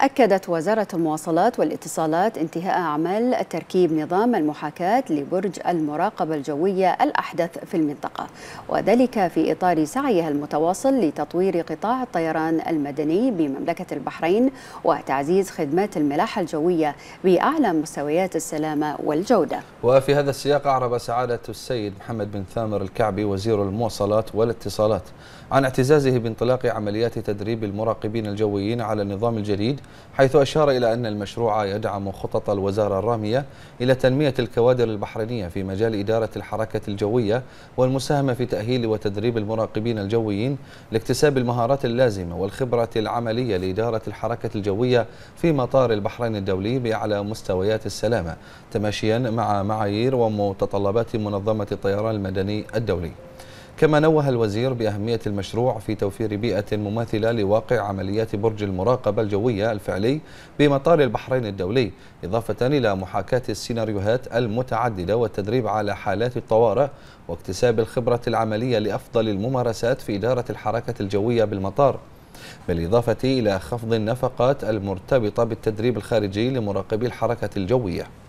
أكدت وزارة المواصلات والاتصالات انتهاء أعمال تركيب نظام المحاكاة لبرج المراقبة الجوية الأحدث في المنطقة وذلك في إطار سعيها المتواصل لتطوير قطاع الطيران المدني بمملكة البحرين وتعزيز خدمات الملاحة الجوية بأعلى مستويات السلامة والجودة وفي هذا السياق أعرب سعادة السيد محمد بن ثامر الكعبي وزير المواصلات والاتصالات عن اعتزازه بانطلاق عمليات تدريب المراقبين الجويين على النظام الجديد حيث أشار إلى أن المشروع يدعم خطط الوزارة الرامية إلى تنمية الكوادر البحرينية في مجال إدارة الحركة الجوية والمساهمة في تأهيل وتدريب المراقبين الجويين لاكتساب المهارات اللازمة والخبرة العملية لإدارة الحركة الجوية في مطار البحرين الدولي بأعلى مستويات السلامة تماشيا مع معايير ومتطلبات منظمة الطيران المدني الدولي كما نوه الوزير بأهمية المشروع في توفير بيئة مماثلة لواقع عمليات برج المراقبة الجوية الفعلي بمطار البحرين الدولي إضافة إلى محاكاة السيناريوهات المتعددة والتدريب على حالات الطوارئ واكتساب الخبرة العملية لأفضل الممارسات في إدارة الحركة الجوية بالمطار بالإضافة إلى خفض النفقات المرتبطة بالتدريب الخارجي لمراقبي الحركة الجوية